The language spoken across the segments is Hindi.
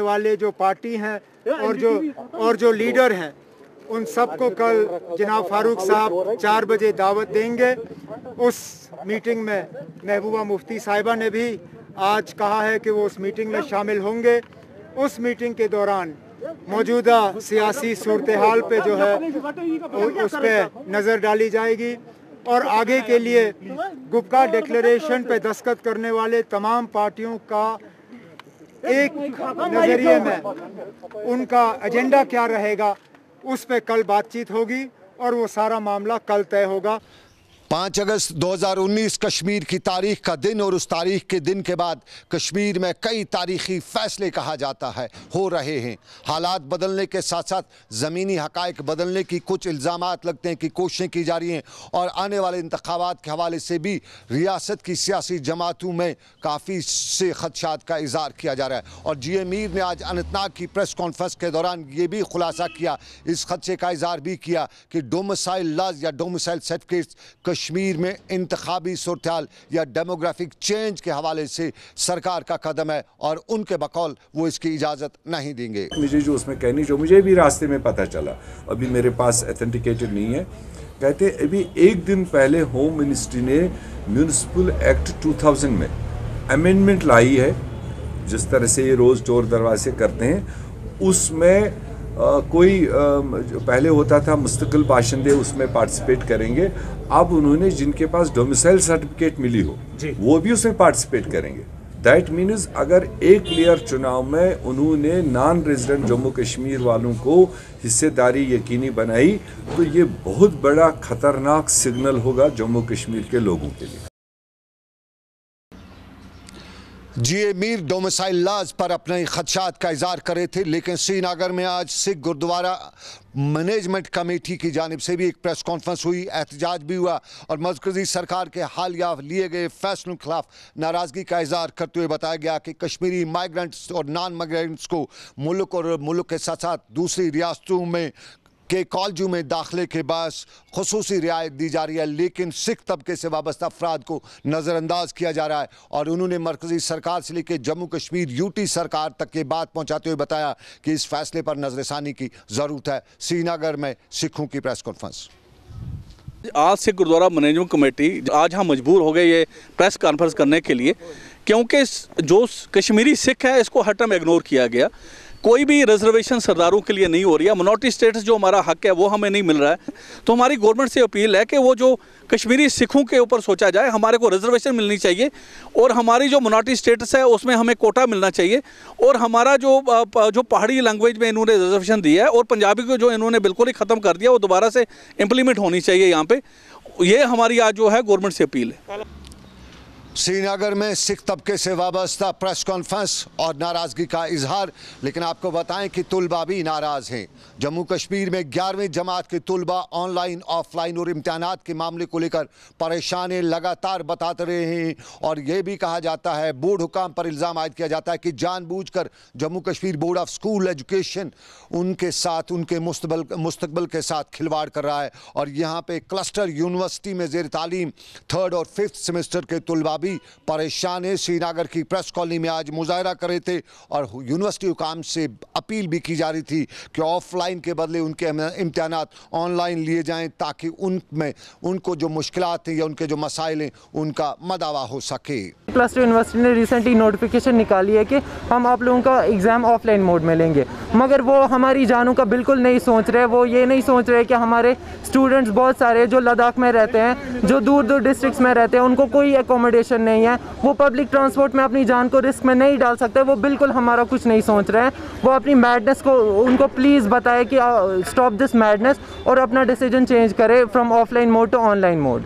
वाले जो पार्टी हैं और जो और जो लीडर हैं उन सबको कल तो जनाब तो फारूक साहब चार बजे दावत देंगे उस मीटिंग में महबूबा मुफ्ती साहिबा ने भी आज कहा है कि वो उस मीटिंग में शामिल होंगे उस मीटिंग के दौरान मौजूदा सियासी सूरत हाल पे जो है उस पर नज़र डाली जाएगी और आगे के लिए गुप्का डिक्लेरेशन पे दस्तखत करने वाले तमाम पार्टियों का एक नज़रिए में उनका एजेंडा क्या रहेगा उस पर कल बातचीत होगी और वो सारा मामला कल तय होगा पाँच अगस्त 2019 कश्मीर की तारीख का दिन और उस तारीख के दिन के बाद कश्मीर में कई तारीखी फैसले कहा जाता है हो रहे हैं हालात बदलने के साथ साथ ज़मीनी हक़ बदलने की कुछ इल्ज़ाम लगते हैं कि कोशिशें की जा रही हैं और आने वाले इंतबात के हवाले से भी रियासत की सियासी जमातों में काफ़ी से खदशात का इजहार किया जा रहा है और जी ए मीर ने आज अनंतनाग की प्रेस कॉन्फ्रेंस के दौरान ये भी खुलासा किया इस खदशे का इजहार भी किया कि डोमसाइल लज या डोमसाइल सर्टिफिकेट्स कश्मीर में इंतबी सूरत या डेमोग्राफिक चेंज के हवाले से सरकार का कदम है और उनके बकौल वो इसकी इजाज़त नहीं देंगे मुझे जो उसमें कहनी जो मुझे भी रास्ते में पता चला अभी मेरे पास एथेंटिकेटेड नहीं है कहते अभी एक दिन पहले होम मिनिस्ट्री ने म्यूनसिपल एक्ट 2000 में अमेंडमेंट लाई है जिस तरह से ये रोज़ चोर दरवाजे करते हैं उसमें कोई पहले होता था मुस्तकिल बाशिंदे उसमें पार्टिसिपेट करेंगे अब उन्होंने जिनके पास डोमिसाइल सर्टिफिकेट मिली हो वो भी उसमें पार्टिसिपेट करेंगे दैट मीन्स अगर एक क्लियर चुनाव में उन्होंने नॉन रेजिडेंट जम्मू कश्मीर वालों को हिस्सेदारी यकीनी बनाई तो ये बहुत बड़ा खतरनाक सिग्नल होगा जम्मू कश्मीर के लोगों के लिए ए मीर दो मिसाइल लाज पर अपने खदशात का इजहार करे थे लेकिन श्रीनगर में आज सिख गुरुद्वारा मैनेजमेंट कमेटी की जानब से भी एक प्रेस कॉन्फ्रेंस हुई एहतजाज भी हुआ और मरकजी सरकार के हालिया लिए गए फैसलों के खिलाफ नाराज़गी का इजहार करते हुए बताया गया कि कश्मीरी माइग्रेंट्स और नॉन माइग्रेंट्स को मुल्क और मुल्क के साथ साथ दूसरी रियासतों में के कॉलेजों में दाखिले के बाद खसूस रियायत दी जा रही है लेकिन सिख तबके से वाबस्ता अफराद को नज़रअंदाज किया जा रहा है और उन्होंने मरकजी सरकार से लेकर जम्मू कश्मीर यूटी सरकार तक के बात पहुँचाते हुए बताया कि इस फैसले पर नज़रसानी की ज़रूरत है श्रीनगर में सिखों की प्रेस कॉन्फ्रेंस आज से गुरुद्वारा मैनेजमेंट कमेटी आज हम मजबूर हो गए ये प्रेस कॉन्फ्रेंस करने के लिए क्योंकि जो कश्मीरी सिख है इसको हर टाइम इग्नोर किया गया कोई भी रिजर्वेशन सरदारों के लिए नहीं हो रही है मनोरिटी स्टेटस जो हमारा हक है वो हमें नहीं मिल रहा है तो हमारी गवर्नमेंट से अपील है कि वो जो कश्मीरी सिखों के ऊपर सोचा जाए हमारे को रिजर्वेशन मिलनी चाहिए और हमारी जो मनोरिटी स्टेटस है उसमें हमें कोटा मिलना चाहिए और हमारा जो जो पहाड़ी लैंग्वेज में इन्होंने रिजर्वेशन दिया है और पंजाबी को जो इन्होंने बिल्कुल ही ख़त्म कर दिया वो दोबारा से इम्प्लीमेंट होनी चाहिए यहाँ पर ये हमारी आज जो है गवर्नमेंट से अपील है श्रीनगर में सिख तबके से वाबस्ता प्रेस कॉन्फ्रेंस और नाराज़गी का इजहार लेकिन आपको बताएं कि तलबा भी नाराज़ हैं जम्मू कश्मीर में ग्यारहवीं जमात के तलबा ऑनलाइन ऑफलाइन और इम्तहान के मामले को लेकर परेशान लगातार बताते रहे हैं और ये भी कहा जाता है बोर्ड हुकाम पर इल्ज़ाम आयद किया जाता है कि जानबूझ कर Jammu Kashmir board of school education उनके साथ उनके मुस्तबल मुस्तबल के साथ खिलवाड़ कर रहा है और यहाँ पर क्लस्टर यूनिवर्सिटी में जेर तालीम थर्ड और फिफ्थ सेमेस्टर के तलबा भी परेशान है श्रीनगर की प्रेस कॉलोनी में आज मुजाहरा कर रहे थे और यूनिवर्सिटी हुकाम से अपील भी की जा रही थी कि ऑफलाइन के बदले उनके इम्तहान ऑनलाइन लिए जाएँ ताकि उनमें उनको जो मुश्किल हैं या उनके जो मसाइल हैं उनका मदावा हो सके प्लस टू यूनिवर्सिटी ने रिसेंटली नोटिफिकेशन निकाली है कि हम आप लोगों का एग्ज़ाम ऑफलाइन मोड में लेंगे मगर वो हमारी जानों का बिल्कुल नहीं सोच रहे वो ये नहीं सोच रहे कि हमारे स्टूडेंट्स बहुत सारे जो लद्दाख में रहते हैं जो दूर दूर डिस्ट्रिक्स में रहते हैं उनको कोई एकोमोडेशन नहीं है वो पब्लिक ट्रांसपोर्ट में अपनी जान को रिस्क में नहीं डाल सकते वो बिल्कुल हमारा कुछ नहीं सोच रहे हैं वो अपनी मैडनेस को उनको प्लीज़ बताए कि स्टॉप दिस मैडनेस और अपना डिसीजन चेंज करें from offline mode to online mode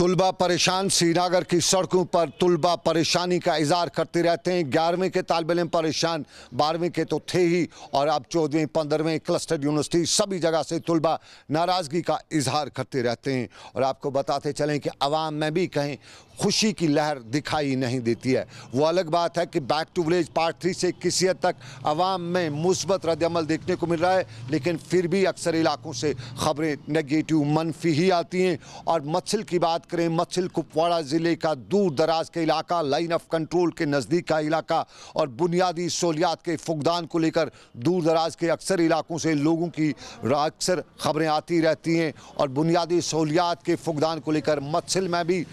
तुलबा परेशान श्रीनगर की सड़कों पर तुलबा परेशानी का इजहार करते रहते हैं ग्यारहवीं के तालब इम परेशान बारहवीं के तो थे ही और अब चौदहवीं पंद्रहवें क्लस्टर यूनिवर्सिटी सभी जगह से तुलबा नाराज़गी का इजहार करते रहते हैं और आपको बताते चलें कि आवाम में भी कहें खुशी की लहर दिखाई नहीं देती है वो अलग बात है कि back to village part three से किसी हद तक आवाम में मुस्बत रद्दमल देखने को मिल रहा है लेकिन फिर भी अक्सर इलाकों से खबरें नेगेटिव मनफी ही आती हैं और मच्छिल की बात करें मच्छिल कुपवाड़ा ज़िले का दूर दराज का इलाका लाइन ऑफ कंट्रोल के नज़दीक का इलाका और बुनियादी सहूलियात के फुकदान को लेकर दूर दराज के अक्सर इलाकों से लोगों की अक्सर खबरें आती रहती हैं और बुनियादी सहूलियात के फुकदान को लेकर मच्छिल में भी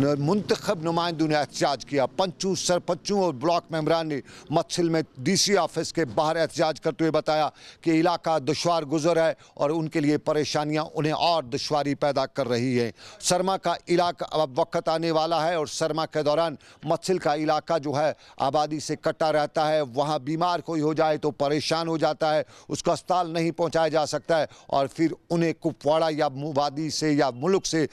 मुंतखब नुमाइंदों ने एहतजाज किया पंचों सरपंचों और ब्लॉक मेम्बरान ने मत्सिल में डी सी ऑफिस के बाहर एहतजाज करते हुए बताया कि इलाका दुशवार गुजर है और उनके लिए परेशानियाँ उन्हें और दुशारी पैदा कर रही है सरमा का इलाका अब वक्त आने वाला है और सरमा के दौरान मच्छल का इलाका जो है आबादी से कटा रहता है वहाँ बीमार कोई हो जाए तो परेशान हो जाता है उसको अस्पताल नहीं पहुँचाया जा सकता है और फिर उन्हें कुपवाड़ा या वादी से या मुल्क से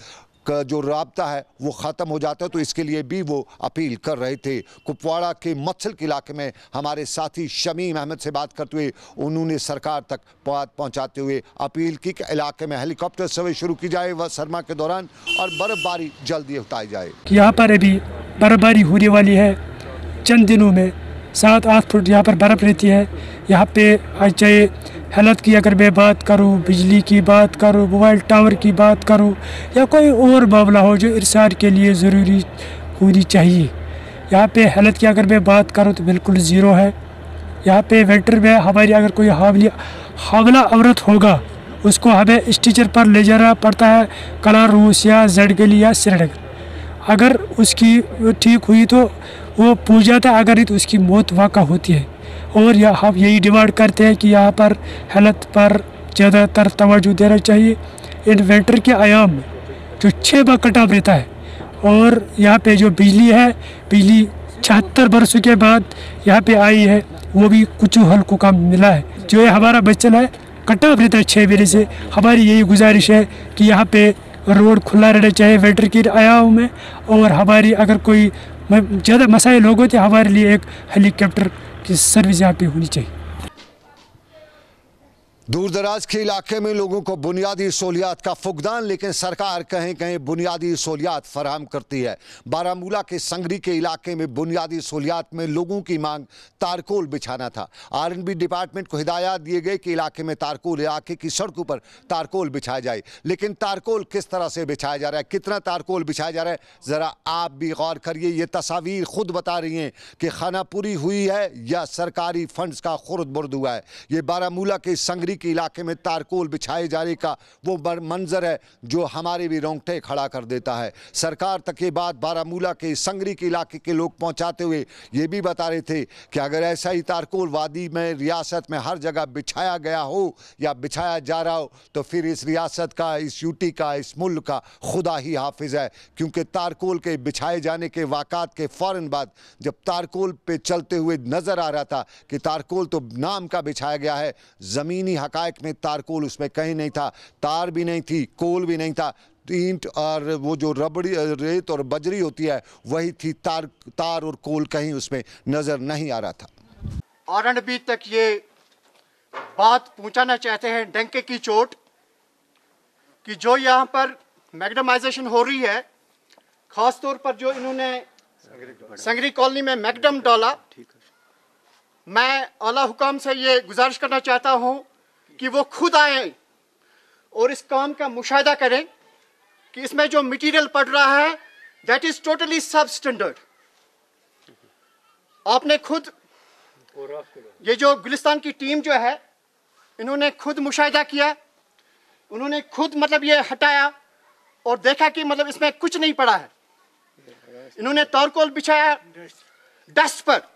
का जो रबता है वो ख़त्म हो जाता है तो इसके लिए भी वो अपील कर रहे थे कुपवाड़ा के मत्सल के इलाके में हमारे साथी शमीम अहमद से बात करते हुए उन्होंने सरकार तक बात पहुँचाते हुए अपील की कि इलाके में हेलीकॉप्टर सर्वे शुरू की जाए व सरमा के दौरान और बर्फबारी जल्दी उठाई जाए यहाँ पर अभी बर्फबारी होने वाली है चंद दिनों में सात आठ फुट यहाँ पर बर्फ़ रहती है यहाँ पे चाहे हेल्थ की अगर मैं बात करूँ बिजली की बात करूँ मोबाइल टावर की बात करूँ या कोई और मामला हो जो इरसार के लिए ज़रूरी होनी चाहिए यहाँ पे हेल्थ की अगर मैं बात करूँ तो बिल्कुल ज़ीरो है यहाँ पे वेंटर में हमारी अगर कोई हावली हावला औरत होगा उसको हमें स्टीचर पर ले जाना पड़ता है कला रूस या जड़गली गली या श्रीनगर अगर उसकी ठीक हुई तो वो पूजा था अगर तो उसकी मौत वाका होती है और यह हम यही डिमांड करते हैं कि यहाँ पर हेल्थ पर ज़्यादातर तोज्जो देना चाहिए इन्वेंटर के आयाम में जो छः बार कटाव रहता है और यहाँ पे जो बिजली है बिजली छहत्तर वर्षों के बाद यहाँ पे आई है वो भी कुछ हल्कों का मिला है जो ये हमारा बच्चन है कटाव रहता है छः महीने से हमारी यही गुजारिश है कि यहाँ पे रोड खुला रहना चाहिए वेटर के आयाम में और हमारी अगर कोई ज़्यादा मसाइल हो गए थे हमारे लिए एक हेलीकॉप्टर की सर्विस यहाँ पे होनी चाहिए दूर दराज के इलाके में लोगों को बुनियादी सहूलियात का फुकदान लेकिन सरकार कहीं कहीं बुनियादी सहूलियात फराहम करती है बारामूला के संगरी के इलाके में बुनियादी सहूलियात में लोगों की मांग तारकोल बिछाना था आरएनबी डिपार्टमेंट को हिदायत दिए गए कि इलाके में तारकोल इलाके की सड़कों पर तारकोल बिछाया जाए लेकिन तारकोल किस तरह से बिछाया जा रहा है कितना तारकोल बिछाया जा रहा है ज़रा आप भी गौर करिए ये तस्वीर खुद बता रही हैं कि पूरी हुई है या सरकारी फंड का खुरद बुरद हुआ है ये बारामूला के संगरी मंडी के इलाके में तारकोल बिछाए जाने का वो मंजर है जो हमारे भी रोंगटे खड़ा कर देता है सरकार तक ये बात बारामूला के संगरी के इलाके के लोग पहुंचाते हुए ये भी बता रहे थे कि अगर ऐसा ही तारकोल वादी में रियासत में हर जगह बिछाया गया हो या बिछाया जा रहा हो तो फिर इस रियासत का इस यूटी का इस मुल्क का खुदा ही हाफिज है क्योंकि तारकोल के बिछाए जाने के वाकत के फ़ौर बाद जब तारकोल पे चलते हुए नज़र आ रहा था कि तारकोल तो नाम का बिछाया गया है ज़मीनी हकायक में तार कोल उसमें कहीं नहीं था तार भी नहीं थी कोल भी नहीं था ईंट और वो जो रबड़ी रेत और बजरी होती है वही थी तार तार और कोल कहीं उसमें नज़र नहीं आ रहा था आरनबी तक ये बात पहुंचाना चाहते हैं डंके की चोट कि जो यहाँ पर मैगडमाइजेशन हो रही है खास तौर पर जो इन्होंने संगरी कॉलोनी में मैगडम डाला मैं अला हुकाम से ये गुजारिश करना चाहता हूँ कि वो खुद आए और इस काम का मुशाह करें कि इसमें जो मटेरियल पड़ रहा है that is totally substandard आपने खुद ये जो गुलिस्तान की टीम जो है इन्होंने खुद मुशाह किया उन्होंने खुद मतलब ये हटाया और देखा कि मतलब इसमें कुछ नहीं पड़ा है इन्होंने तौरकोल बिछाया डस्ट पर